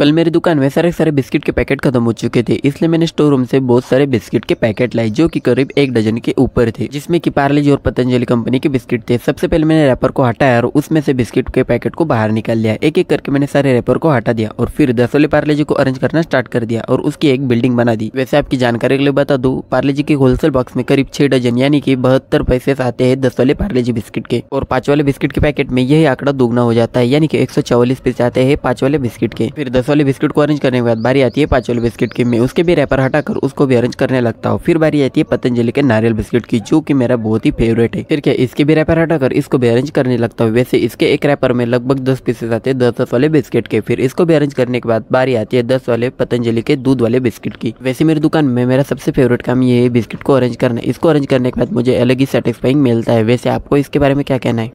कल मेरी दुकान में सारे सारे बिस्किट के पैकेट खत्म हो चुके थे इसलिए मैंने स्टोर रूम से बहुत सारे बिस्किट के पैकेट लाए जो कि करीब एक डजन के ऊपर थे जिसमें कि पार्ले और पतंजलि कंपनी के बिस्किट थे सबसे पहले मैंने रैपर को हटाया और उसमें से बिस्किट के पैकेट को बाहर निकाल लिया एक एक करके मैंने सारे रैपर को हटा दिया और फिर वाले पार्ले जी को अरेंज करना स्टार्ट कर दिया और उसकी एक बिल्डिंग बना दी वैसे आपकी जानकारी के लिए बता दू पार्ले जी के होलसेल बॉक्स में करीब छह डजन यानी कि बहत्तर पैसे आते हैं दस वाले पार्ले जी बिस्किट के और पांच वाले बिस्किट के पैकेट में यही आंकड़ा दोगुना हो जाता है यानी कि एक पैसे आते हैं पांच वाले बिस्किट के फिर दस वाले बिस्किट को अरेंज करने के बाद बारी आती है पाँच वाले बिस्किट की मैं उसके भी रैपर हटाकर उसको भी अरेंज करने लगता हूँ फिर बारी आती है पतंजलि के नारियल बिस्किट की जो कि मेरा बहुत ही फेवरेट है फिर क्या इसके भी रैपर हटाकर इसको भी अरेंज करने लगता हूँ वैसे इसके एक रैपर में लगभग दस पीसेस आते हैं दस दस वाले बिस्किट के फिर इसको भी अरेंज करने के बाद बारी आती है दस वाले पतंजलि के दूध वाले बिस्किट की वैसे मेरी दुकान में मेरा सबसे फेवरेट काम ये है बिस्किट को अरेंज करना इसको अरेंज करने के बाद मुझे अलग ही सेटिस्फाइंग मिलता है वैसे आपको इसके बारे में क्या कहना है